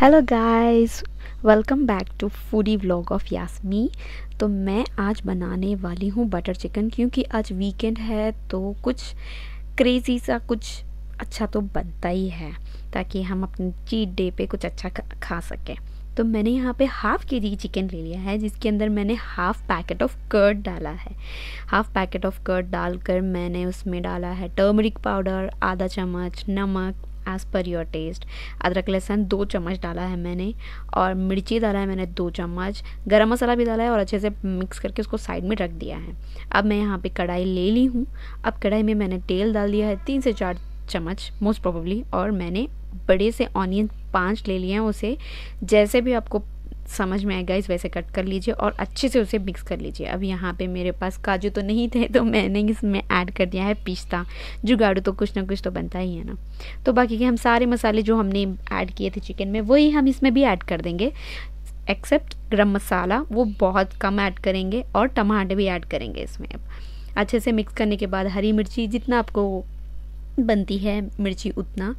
hello guys welcome back to foodie vlog of Yasmi तो मैं आज बनाने वाली हूँ बटर चिकन क्योंकि आज वीकेंड है तो कुछ क्रेजी सा कुछ अच्छा तो बनता ही है ताकि हम अपने चीट डे पे कुछ अच्छा खा सकें तो मैंने यहाँ पे हाफ़ के जी चिकन ले लिया है जिसके अंदर मैंने हाफ़ पैकेट ऑफ कर्ड डाला है हाफ़ पैकेट ऑफ कर्ड डालकर मैंने उसमें डाला है टर्मरिक पाउडर आधा चम्मच नमक एज़ पर योर टेस्ट अदरक लहसुन दो चम्मच डाला है मैंने और मिर्ची डाला है मैंने दो चम्मच गरम मसाला भी डाला है और अच्छे से मिक्स करके उसको साइड में रख दिया है अब मैं यहाँ पे कढ़ाई ले ली हूँ अब कढ़ाई में मैंने तेल डाल दिया है तीन से चार चम्मच मोस्ट प्रोबेबली और मैंने बड़े से ऑनियन पाँच ले लिए हैं उसे जैसे भी आपको समझ में आएगा इस वैसे कट कर लीजिए और अच्छे से उसे मिक्स कर लीजिए अब यहाँ पे मेरे पास काजू तो नहीं थे तो मैंने इसमें ऐड कर दिया है पिस्ता जुगाड़ू तो कुछ ना कुछ तो बनता ही है ना तो बाकी के हम सारे मसाले जो हमने ऐड किए थे चिकन में वही हम इसमें भी ऐड कर देंगे एक्सेप्ट गर्म मसाला वो बहुत कम ऐड करेंगे और टमाटर भी ऐड करेंगे इसमें अब अच्छे से मिक्स करने के बाद हरी मिर्ची जितना आपको बनती है मिर्ची उतना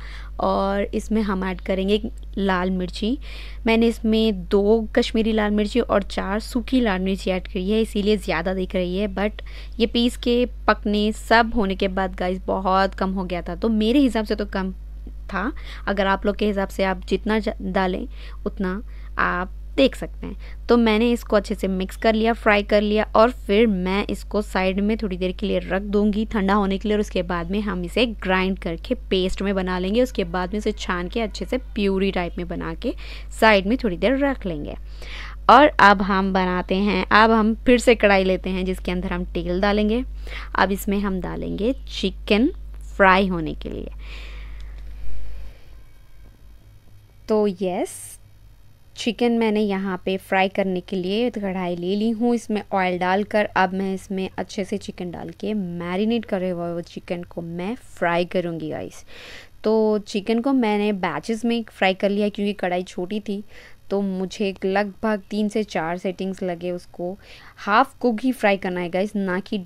और इसमें हम ऐड करेंगे लाल मिर्ची मैंने इसमें दो कश्मीरी लाल मिर्ची और चार सूखी लाल मिर्ची ऐड करी है इसीलिए ज़्यादा दिख रही है बट ये पीस के पकने सब होने के बाद गाइस बहुत कम हो गया था तो मेरे हिसाब से तो कम था अगर आप लोग के हिसाब से आप जितना डालें उतना आप देख सकते हैं तो मैंने इसको अच्छे से मिक्स कर लिया फ्राई कर लिया और फिर मैं इसको साइड में थोड़ी देर के लिए रख दूंगी ठंडा होने के लिए और उसके बाद में हम इसे ग्राइंड करके पेस्ट में बना लेंगे उसके बाद में इसे छान के अच्छे से प्यूरी टाइप में बना के साइड में थोड़ी देर रख लेंगे और अब हम बनाते हैं अब हम फिर से कढ़ाई लेते हैं जिसके अंदर हम तेल डालेंगे अब इसमें हम डालेंगे चिकन फ्राई होने के लिए तो यस चिकन मैंने यहाँ पे फ्राई करने के लिए कढ़ाई ले ली हूँ इसमें ऑयल डालकर अब मैं इसमें अच्छे से चिकन डाल के मैरिनेट करे हुए वो चिकन को मैं फ्राई करूँगी गाइस तो चिकन को मैंने बैचेस में फ्राई कर लिया क्योंकि कढ़ाई छोटी थी तो मुझे लगभग तीन से चार सेटिंग्स लगे उसको हाफ़ कुक ही फ्राई करना है गाइस ना कि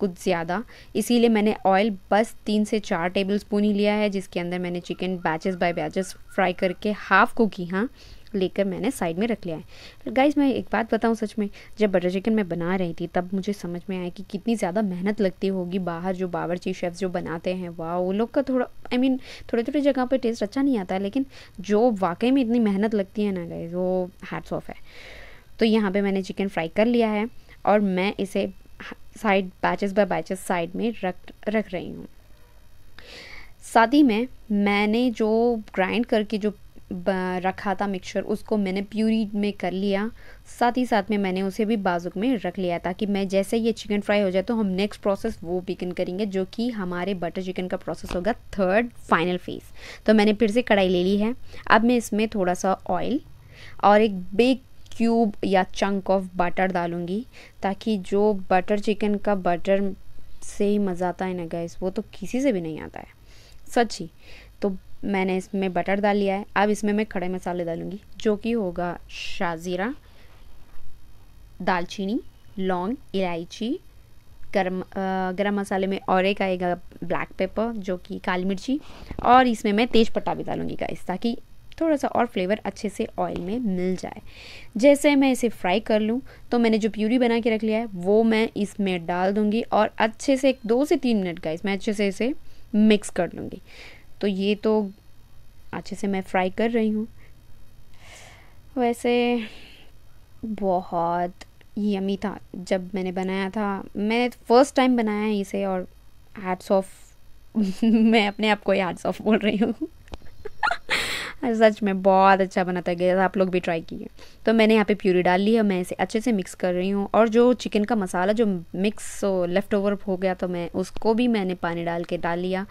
कुछ ज़्यादा इसीलिए मैंने ऑयल बस तीन से चार टेबल स्पून ही लिया है जिसके अंदर मैंने chicken batches by batches fry करके हाफ़ कुक ही हाँ लेकर मैंने साइड में रख लिया है गाइज मैं एक बात बताऊँ सच में जब बटर चिकन मैं बना रही थी तब मुझे समझ में आया कि कितनी ज़्यादा मेहनत लगती होगी बाहर जो बावरची शेफ्स जो बनाते हैं वाह वो लोग का थोड़ा आई I मीन mean, थोड़ी थोड़ी जगह पर टेस्ट अच्छा नहीं आता है लेकिन जो वाकई में इतनी मेहनत लगती है ना गाइज वो हैट्स ऑफ है तो यहाँ पर मैंने चिकन फ्राई कर लिया है और मैं इसे side batches by batches side में रख रख रही हूँ साथ ही में मैंने जो ग्राइंड करके जो रखा था मिक्सचर उसको मैंने प्यूरी में कर लिया साथ ही साथ में मैंने उसे भी बाजुक में रख लिया ताकि मैं जैसे ये चिकन फ्राई हो जाए तो हम नेक्स्ट प्रोसेस वो बिगिन करेंगे जो कि हमारे बटर चिकन का प्रोसेस होगा थर्ड फाइनल फेज तो मैंने फिर से कढ़ाई ले ली है अब मैं इसमें थोड़ा सा ऑयल और एक बिग क्यूब या चंक ऑफ बटर डालूँगी ताकि जो बटर चिकन का बटर से ही मज़ा आता है ना गैस वो तो किसी से भी नहीं आता है सच ही तो मैंने इसमें बटर डाल लिया है अब इसमें मैं खड़े मसाले डालूँगी जो कि होगा शाजीरा दालचीनी लौंग इलायची गरम गरम मसाले में और एक आएगा ब्लैक पेपर जो कि काली मिर्ची और इसमें मैं तेज़पत्ता भी डालूँगी गाइस ताकि थोड़ा सा और फ्लेवर अच्छे से ऑयल में मिल जाए जैसे मैं इसे फ्राई कर लूँ तो मैंने जो प्यूरी बना के रख लिया है वो मैं इसमें डाल दूँगी और अच्छे से एक दो से तीन मिनट गाइस मैं अच्छे से इसे मिक्स कर लूँगी तो ये तो अच्छे से मैं फ्राई कर रही हूँ वैसे बहुत यमी था जब मैंने बनाया था मैं फ़र्स्ट टाइम बनाया है इसे और हैड्स ऑफ मैं अपने आप को ही हैड्स ऑफ बोल रही हूँ सच में बहुत अच्छा बना था गया आप लोग भी ट्राई किए तो मैंने यहाँ पे प्यूरी डाल ली है मैं इसे अच्छे से मिक्स कर रही हूँ और जो चिकन का मसाला जो मिक्स लेफ़्ट ओवर हो गया तो मैं उसको भी मैंने पानी डाल के डाल लिया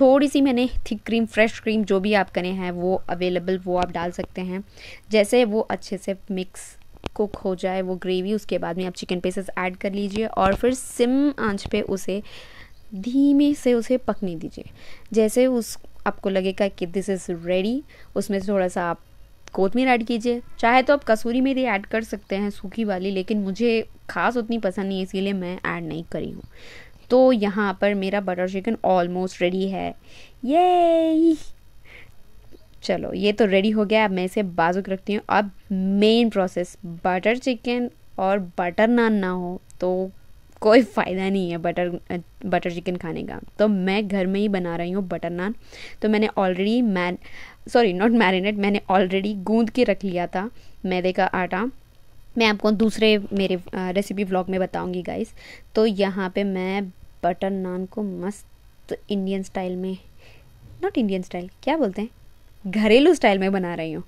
थोड़ी सी मैंने थिक क्रीम फ्रेश क्रीम जो भी आप करें हैं वो अवेलेबल वो आप डाल सकते हैं जैसे वो अच्छे से मिक्स कुक हो जाए वो ग्रेवी उसके बाद में आप चिकन पीसेस ऐड कर लीजिए और फिर सिम आंच पे उसे धीमे से उसे पकने दीजिए जैसे उस आपको लगेगा कि दिस इज़ रेडी उसमें से थोड़ा सा आप कोतमीर ऐड कीजिए चाहे तो आप कसूरी मेरी ऐड कर सकते हैं सूखी वाली लेकिन मुझे खास उतनी पसंद नहीं है इसीलिए मैं ऐड नहीं करी हूँ तो यहाँ पर मेरा बटर चिकन ऑलमोस्ट रेडी है ये चलो ये तो रेडी हो गया अब मैं इसे बाजुक रखती हूँ अब मेन प्रोसेस बटर चिकन और बटर नान ना हो तो कोई फ़ायदा नहीं है बटर बटर चिकन खाने का तो मैं घर में ही बना रही हूँ बटर नान तो मैंने already man sorry not marinate मैंने ऑलरेडी गूंद के रख लिया था मैदे का आटा मैं आपको दूसरे मेरे रेसिपी व्लॉग में बताऊंगी गाइस तो यहाँ पे मैं बटर नान को मस्त इंडियन स्टाइल में नॉट इंडियन स्टाइल क्या बोलते हैं घरेलू स्टाइल में बना रही हूँ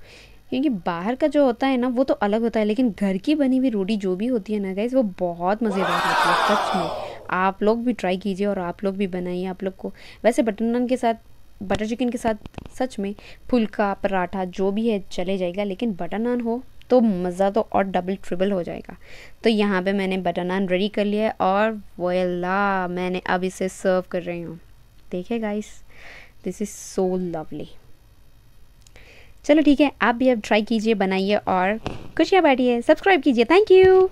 क्योंकि बाहर का जो होता है ना वो तो अलग होता है लेकिन घर की बनी हुई रोटी जो भी होती है ना गाइज वो बहुत मज़ेदार होती है सच में आप लोग भी ट्राई कीजिए और आप लोग भी बनाइए आप लोग को वैसे बटर नान के साथ बटर चिकन के साथ सच में फुल्का पराठा जो भी है चले जाएगा लेकिन बटर नान हो तो मज़ा तो और डबल ट्रिपल हो जाएगा तो यहाँ पे मैंने बटर नान रेडी कर लिया है और वोला मैंने अब इसे सर्व कर रही हूँ देखे guys this is so lovely चलो ठीक है आप भी अब ट्राई कीजिए बनाइए और खुशियाँ बांटिए सब्सक्राइब कीजिए थैंक यू